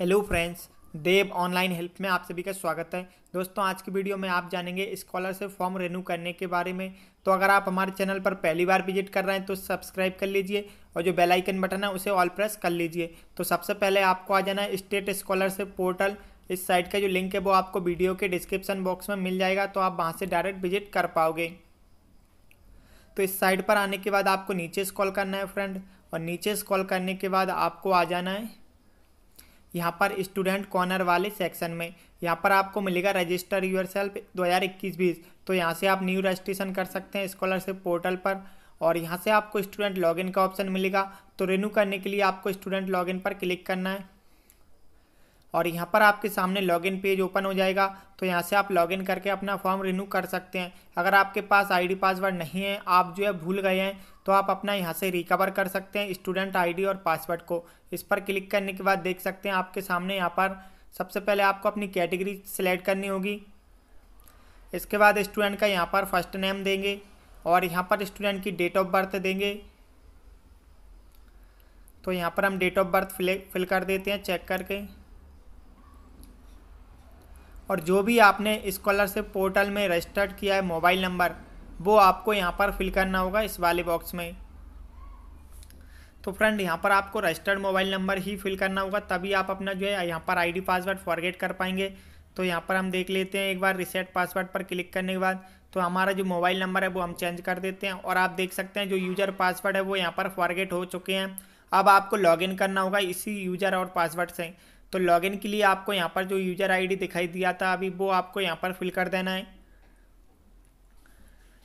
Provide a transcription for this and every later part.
hello friends Dev online help में आप सभी का स्वागत है दोस्तों आज की वीडियो में आप जानेंगे स्कॉलरशिप फॉर्म रेन्यू करने के बारे में तो अगर आप हमारे चैनल पर पहली बार विजिट कर रहे हैं तो सब्सक्राइब कर लीजिए और जो बेल आइकन बटन है उसे ऑल प्रेस कर लीजिए तो सबसे पहले आपको आ जाना है स्टेट स्कॉलरशिप पोर्टल इस साइट का जो लिंक है वो आपको वीडियो के डिस्क्रिप्शन बॉक्स में मिल जाएगा तो आप वहाँ से डायरेक्ट विजिट कर पाओगे तो इस साइट पर आने के बाद आपको नीचे स्कॉल करना है फ्रेंड और नीचे स्कॉल करने के बाद आपको आ जाना है यहाँ पर स्टूडेंट कॉर्नर वाले सेक्शन में यहाँ पर आपको मिलेगा रजिस्टर यूर सेल्फ दो हज़ार इक्कीस बीस तो यहाँ से आप न्यू रजिस्ट्रेशन कर सकते हैं स्कॉलरशिप पोर्टल पर और यहाँ से आपको स्टूडेंट लॉगिन का ऑप्शन मिलेगा तो रिन्यू करने के लिए आपको स्टूडेंट लॉगिन पर क्लिक करना है और यहाँ पर आपके सामने लॉगिन पेज ओपन हो जाएगा तो यहाँ से आप लॉगिन करके अपना फॉर्म रिन्यू कर सकते हैं अगर आपके पास आईडी पासवर्ड नहीं है आप जो है भूल गए हैं तो आप अपना यहाँ से रिकवर कर सकते हैं स्टूडेंट आईडी और पासवर्ड को इस पर क्लिक करने के बाद देख सकते हैं आपके सामने यहाँ पर सबसे पहले आपको अपनी कैटेगरी सेलेक्ट करनी होगी इसके बाद स्टूडेंट का यहाँ पर फर्स्ट नेम देंगे और यहाँ पर स्टूडेंट की डेट ऑफ बर्थ देंगे तो यहाँ पर हम डेट ऑफ बर्थ फिल कर देते हैं चेक करके और जो भी आपने स्कॉलरशिप पोर्टल में रजिस्टर्ड किया है मोबाइल नंबर वो आपको यहाँ पर फिल करना होगा इस वाले बॉक्स में तो फ्रेंड यहाँ पर आपको रजिस्टर्ड मोबाइल नंबर ही फिल करना होगा तभी आप अपना जो है यहाँ पर आईडी पासवर्ड फॉरगेट कर पाएंगे तो यहाँ पर हम देख लेते हैं एक बार रिसेट पासवर्ड पर क्लिक करने के बाद तो हमारा जो मोबाइल नंबर है वो हम चेंज कर देते हैं और आप देख सकते हैं जो यूज़र पासवर्ड है वो यहाँ पर फॉरगेट हो चुके हैं अब आपको लॉग करना होगा इसी यूज़र और पासवर्ड से तो लॉगिन के लिए आपको यहाँ पर जो यूज़र आईडी दिखाई दिया था अभी वो आपको यहाँ पर फिल कर देना है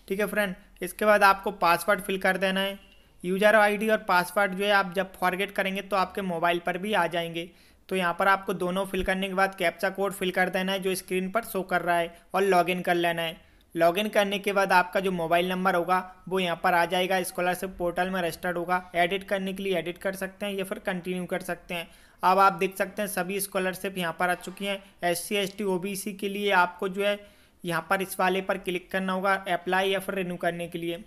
ठीक है फ्रेंड इसके बाद आपको पासवर्ड फिल कर देना है यूज़र आईडी और पासवर्ड जो है आप जब फॉरगेट करेंगे तो आपके मोबाइल पर भी आ जाएंगे तो यहाँ पर आपको दोनों फिल करने के बाद कैप्चा कोड फिल कर देना है जो स्क्रीन पर शो कर रहा है और लॉगिन कर लेना है लॉगिन करने के बाद आपका जो मोबाइल नंबर होगा वो यहाँ पर आ जाएगा स्कॉलरशिप पोर्टल में रजिस्टर्ड होगा एडिट करने के लिए एडिट कर सकते हैं या फिर कंटिन्यू कर सकते हैं अब आप देख सकते हैं सभी स्कॉलरशिप यहाँ पर आ चुकी हैं S C S T O B C के लिए आपको जो है यहाँ पर इस वाले पर क्लिक करना होगा अप्लाई या फिर रिन्यू करने के लिए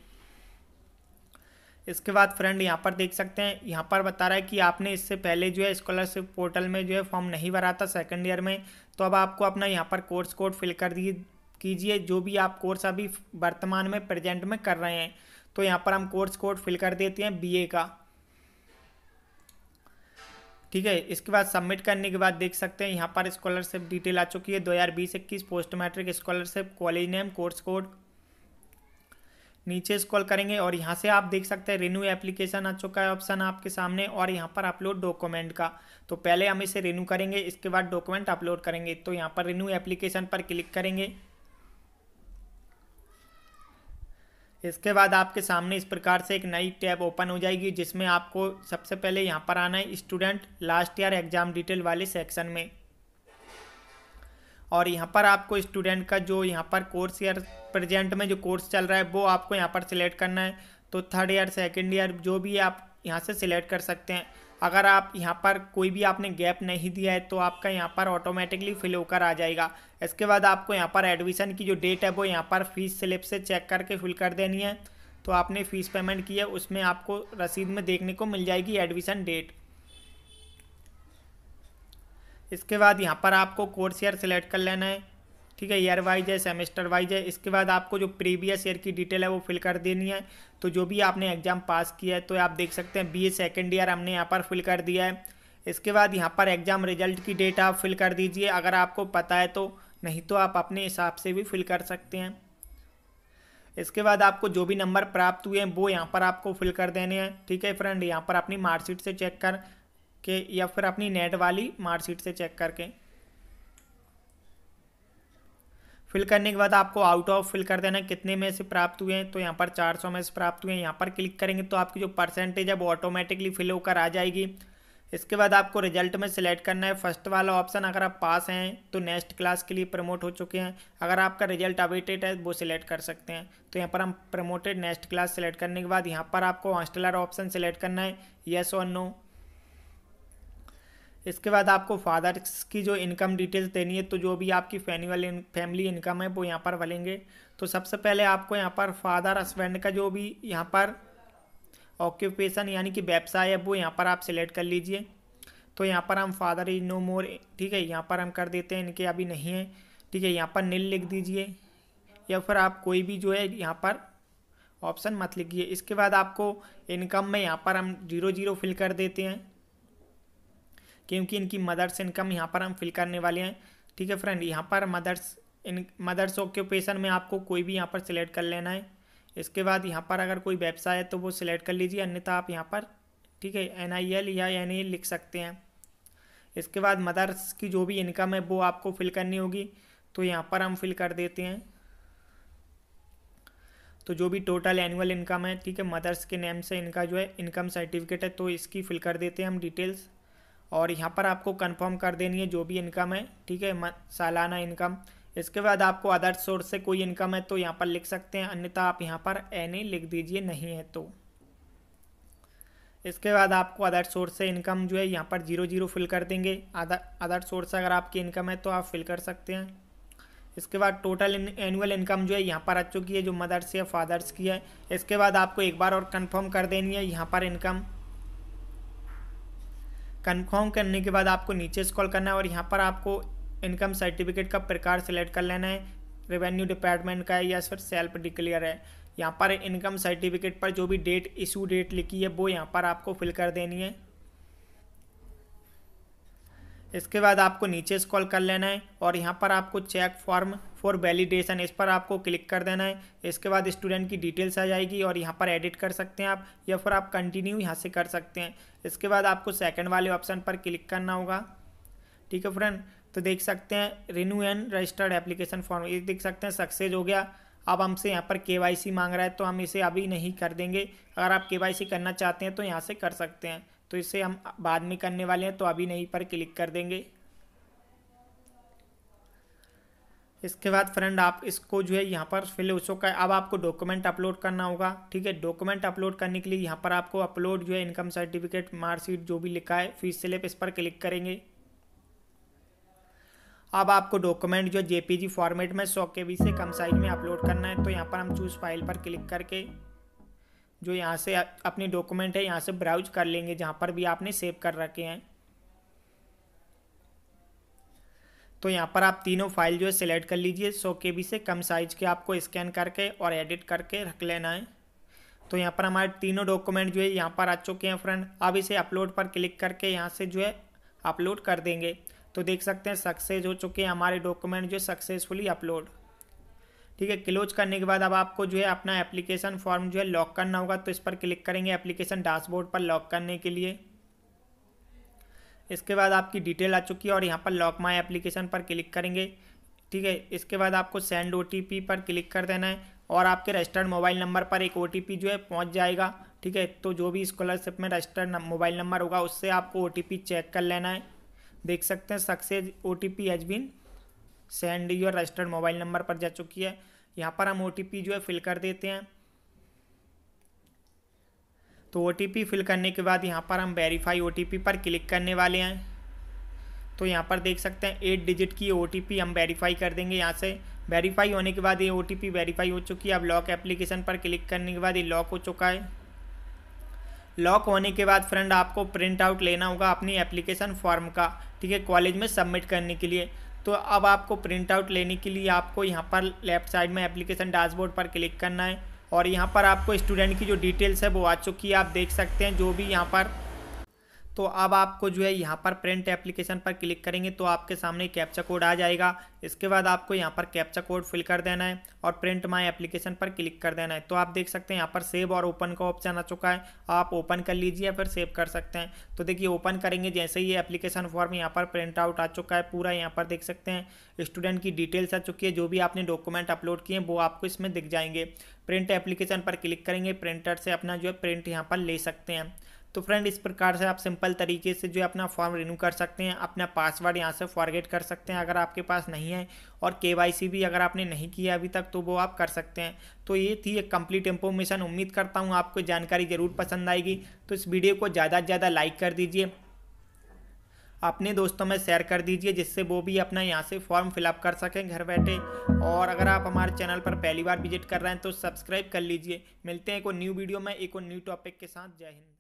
इसके बाद फ्रेंड यहाँ पर देख सकते हैं यहाँ पर बता रहा है कि आपने इससे पहले जो है स्कॉलरशिप पोर्टल में जो है फॉर्म नहीं भरा था सेकेंड ईयर में तो अब आपको अपना यहाँ पर कोर्स कोड फिल कर दिए कीजिए जो भी आप कोर्स अभी वर्तमान में प्रेजेंट में कर रहे हैं तो यहाँ पर हम कोर्स कोड फिल कर देते हैं बीए का ठीक है इसके बाद सबमिट करने के बाद देख सकते हैं यहाँ पर स्कॉलरशिप डिटेल आ चुकी है दो हज़ार बीस इक्कीस post matric scholarship college name course code नीचे स्कॉल करेंगे और यहाँ से आप देख सकते हैं रिन्यू एप्लीकेशन आ चुका है ऑप्शन आपके सामने और यहाँ पर अपलोड डॉक्यूमेंट का तो पहले हम इसे रिन्यू करेंगे इसके बाद डॉक्यूमेंट अपलोड करेंगे तो यहाँ पर रिन्यू एप्लीकेशन पर क्लिक करेंगे इसके बाद आपके सामने इस प्रकार से एक नई टैब ओपन हो जाएगी जिसमें आपको सबसे पहले यहाँ पर आना है student last year exam detail वाले सेक्शन में और यहाँ पर आपको स्टूडेंट का जो यहाँ पर कोर्स ईयर प्रेजेंट में जो कोर्स चल रहा है वो आपको यहाँ पर सिलेक्ट करना है तो थर्ड ईयर सेकेंड ईयर जो भी आप यहाँ से सिलेक्ट कर सकते हैं अगर आप यहाँ पर कोई भी आपने गैप नहीं दिया है तो आपका यहाँ पर ऑटोमेटिकली फिल होकर आ जाएगा इसके बाद आपको यहाँ पर एडमिशन की जो डेट है वो यहाँ पर फीस स्लिप से चेक करके फिल कर देनी है तो आपने फ़ीस पेमेंट की है उसमें आपको रसीद में देखने को मिल जाएगी एडमिशन डेट इसके बाद यहाँ पर आपको कोर्स ईयर सिलेक्ट कर लेना है ठीक है ईयर वाइज है सेमेस्टर वाइज है इसके बाद आपको जो प्रीवियस ईयर की डिटेल है वो फिल कर देनी है तो जो भी आपने एग्जाम पास किया है तो आप देख सकते हैं बी ए सेकेंड ईयर हमने यहाँ पर फिल कर दिया है इसके बाद यहाँ पर एग्ज़ाम रिजल्ट की डेट आप फिल कर दीजिए अगर आपको पता है तो नहीं तो आप अपने हिसाब से भी फिल कर सकते हैं इसके बाद आपको जो भी नंबर प्राप्त हुए हैं वो यहाँ पर आपको फिल कर देने हैं ठीक है फ्रेंड यहाँ पर अपनी मार्कशीट से चेक कर के या फिर अपनी नेट वाली मार्कशीट से चेक करके फिल करने के बाद आपको आउट ऑफ फिल कर देना कितने में से प्राप्त हुए हैं तो यहाँ पर 400 में से प्राप्त हुए हैं यहाँ पर क्लिक करेंगे तो आपकी जो परसेंटेज है वो ऑटोमेटिकली फिल होकर आ जाएगी इसके बाद आपको रिजल्ट में सिलेक्ट करना है फर्स्ट वाला ऑप्शन अगर आप पास हैं तो नेक्स्ट क्लास के लिए प्रमोट हो चुके हैं अगर आपका रिजल्ट अपडेटेड है वो सिलेक्ट कर सकते हैं तो यहाँ पर हम प्रमोटेड नेक्स्ट क्लास सिलेक्ट करने के बाद यहाँ पर आपको हॉस्टलर ऑप्शन सिलेक्ट करना है येस और नो इसके बाद आपको फादर की जो इनकम डिटेल्स देनी है तो जो भी आपकी फैनुअल फैमिली इनकम है वो यहाँ पर भलेंगे तो सबसे पहले आपको यहाँ पर फादर हस्बैंड का जो भी यहाँ पर ऑक्यूपेशन यानी कि व्यवसाय है वो यहाँ पर आप सिलेक्ट कर लीजिए तो यहाँ पर हम फादर इज नो मोर ठीक है यहाँ पर हम कर देते हैं इनके अभी नहीं है ठीक है यहाँ पर नील लिख दीजिए या फिर आप कोई भी जो है यहाँ पर ऑप्शन मत लिखिए इसके बाद आपको इनकम में यहाँ पर हम जीरो जीरो फिल कर देते हैं क्योंकि इनकी मदर्स इनकम यहाँ पर हम फिल करने वाले हैं ठीक है फ्रेंड यहाँ पर मदर्स इन मदर्स ऑक्यूपेशन में आपको कोई भी यहाँ पर सिलेक्ट कर लेना है इसके बाद यहाँ पर अगर कोई व्यवसाय है तो वो सिलेक्ट कर लीजिए अन्यथा आप यहाँ पर ठीक है एन आई एल या एन ए e लिख सकते हैं इसके बाद मदर्स की जो भी इनकम है वो आपको फिल करनी होगी तो यहाँ पर हम फिल कर देते हैं तो जो भी टोटल एनुअल इनकम है ठीक है मदर्स के नेम से इनका जो है इनकम सर्टिफिकेट है तो इसकी फिल कर देते हैं हम डिटेल्स और यहाँ पर आपको कंफर्म कर देनी है जो भी इनकम है ठीक है सालाना इनकम इसके बाद आपको अदर सोर्स से कोई इनकम है तो यहाँ पर लिख सकते हैं अन्यथा आप यहाँ पर एन लिख दीजिए नहीं है तो इसके बाद आपको अदर सोर्स से इनकम जो है यहाँ पर जीरो जीरो फिल कर देंगे अदर अदर सोर्स अगर आपकी इनकम है तो आप फिल कर सकते हैं इसके बाद टोटल एनुअल इनकम जो है यहाँ पर आ चुकी है जो मदर्स या फादर्स की है इसके बाद आपको एक बार और कंफर्म कर देनी है यहाँ पर इनकम कन्फर्म करने के बाद आपको नीचे स्कॉल करना है और यहाँ पर आपको इनकम सर्टिफिकेट का प्रकार सेलेक्ट कर लेना है रेवेन्यू डिपार्टमेंट का है या फिर सेल्फ डिक्लेयर है यहाँ पर इनकम सर्टिफिकेट पर जो भी डेट इशू डेट लिखी है वो यहाँ पर आपको फिल कर देनी है इसके बाद आपको नीचे स्कॉल कर लेना है और यहाँ पर आपको चेक फॉर्म फॉर वैलिडेशन इस पर आपको क्लिक कर देना है इसके बाद स्टूडेंट की डिटेल्स आ जाएगी और यहाँ पर एडिट कर सकते हैं आप या फिर आप कंटिन्यू यहाँ से कर सकते हैं इसके बाद आपको सेकेंड वाले ऑप्शन पर क्लिक करना होगा ठीक है फ्रेंड तो देख सकते हैं renew and registered application form ये देख सकते हैं सक्सेस हो गया अब हमसे यहाँ पर के मांग रहा है तो हम इसे अभी नहीं कर देंगे अगर आप के करना चाहते हैं तो यहाँ से कर सकते हैं तो इसे हम बाद में करने वाले हैं तो अभी नहीं पर क्लिक कर देंगे इसके बाद फ्रेंड आप इसको जो है यहाँ पर फिल हो चुका है अब आपको डॉक्यूमेंट अपलोड करना होगा ठीक है डॉक्यूमेंट अपलोड करने के लिए यहाँ पर आपको अपलोड जो है इनकम सर्टिफिकेट मार्कशीट जो भी लिखा है फीस स्लिप इस पर क्लिक करेंगे अब आपको डॉक्यूमेंट जो जेपीजी फॉर्मेट में सौ के बी से कम साइज में अपलोड करना है तो यहाँ पर हम चूज़ फाइल पर क्लिक करके जो यहाँ से अपनी डॉक्यूमेंट है यहाँ से ब्राउज कर लेंगे जहाँ पर भी आपने सेव कर रखे हैं तो यहाँ पर आप तीनों फाइल जो है सिलेक्ट कर लीजिए सौ के बी से कम साइज़ के आपको स्कैन करके और एडिट करके रख लेना है तो यहाँ पर हमारे तीनों डॉक्यूमेंट जो है यहाँ पर आ चुके हैं फ्रेंड अब इसे अपलोड पर क्लिक करके यहाँ से जो है अपलोड कर देंगे तो देख सकते हैं सक्सेस हो चुके हैं हमारे डॉक्यूमेंट जो सक्सेसफुली अपलोड ठीक है क्लोज करने के बाद अब आपको जो है अपना एप्लीकेशन फॉर्म जो है लॉक करना होगा तो इस पर क्लिक करेंगे एप्लीकेशन डैशबोर्ड पर लॉक करने के लिए इसके बाद आपकी डिटेल आ चुकी है और यहाँ पर लॉक माई एप्लीकेशन पर क्लिक करेंगे ठीक है इसके बाद आपको सेंड ओ पर क्लिक कर देना है और आपके रजिस्टर्ड मोबाइल नंबर पर एक ओ जो है पहुँच जाएगा ठीक है तो जो भी स्कॉलरशिप में रजिस्टर्ड मोबाइल नंबर होगा उससे आपको ओ चेक कर लेना है देख सकते हैं success O T P has been send your registered mobile number पर जा चुकी है यहाँ पर हम ओ जो है फिल कर देते हैं तो ओ फिल करने के बाद यहाँ पर हम वेरीफाई ओ पर क्लिक करने वाले हैं तो यहाँ पर देख सकते हैं एट डिजिट की ओ हम वेरीफाई कर देंगे यहाँ से वेरीफाई होने के बाद ये ओ वेरीफाई हो चुकी है अब लॉक एप्लीकेशन पर क्लिक करने के बाद ये लॉक हो चुका है लॉक होने के बाद फ्रेंड आपको प्रिंट आउट लेना होगा अपनी एप्लीकेशन फॉर्म का ठीक है कॉलेज में सबमिट करने के लिए तो अब आपको प्रिंट आउट लेने के लिए आपको यहाँ पर लेफ्ट साइड में एप्लीकेशन डैशबोर्ड पर क्लिक करना है और यहाँ पर आपको स्टूडेंट की जो डिटेल्स है वो आ चुकी है आप देख सकते हैं जो भी यहाँ पर तो अब आपको जो है यहाँ पर प्रिंट एप्लीकेशन पर क्लिक करेंगे तो आपके सामने कैप्चा कोड आ जाएगा इसके बाद आपको यहाँ पर कैप्चा कोड फिल कर देना है और प्रिंट माई एप्लीकेशन पर क्लिक कर देना है तो आप देख सकते हैं यहाँ पर सेव और ओपन का ऑप्शन आ चुका है आप ओपन कर लीजिए या फिर सेव कर सकते हैं तो देखिए ओपन करेंगे जैसे ही एप्लीकेशन फॉर्म यहाँ पर प्रिंट आउट आ चुका है पूरा यहाँ पर देख सकते हैं स्टूडेंट की डिटेल्स आ चुकी है जो भी आपने डॉक्यूमेंट अपलोड किए हैं वो आपको इसमें दिख जाएंगे प्रिंट एप्लीकेशन पर क्लिक करेंगे प्रिंटर से अपना जो है प्रिंट यहाँ पर ले सकते हैं तो फ्रेंड इस प्रकार से आप सिंपल तरीके से जो है अपना फॉर्म रिन्यू कर सकते हैं अपना पासवर्ड यहाँ से फॉरगेट कर सकते हैं अगर आपके पास नहीं है और के भी अगर आपने नहीं किया अभी तक तो वो आप कर सकते हैं तो ये थी एक कंप्लीट इन्फॉर्मेशन उम्मीद करता हूँ आपको जानकारी ज़रूर पसंद आएगी तो इस वीडियो को ज़्यादा से ज़्यादा लाइक कर दीजिए अपने दोस्तों में शेयर कर दीजिए जिससे वो भी अपना यहाँ से फॉर्म फिलअप कर सकें घर बैठे और अगर आप हमारे चैनल पर पहली बार विजिट कर रहे हैं तो सब्सक्राइब कर लीजिए मिलते हैं एक और न्यू वीडियो में एक और न्यू टॉपिक के साथ जय हिंद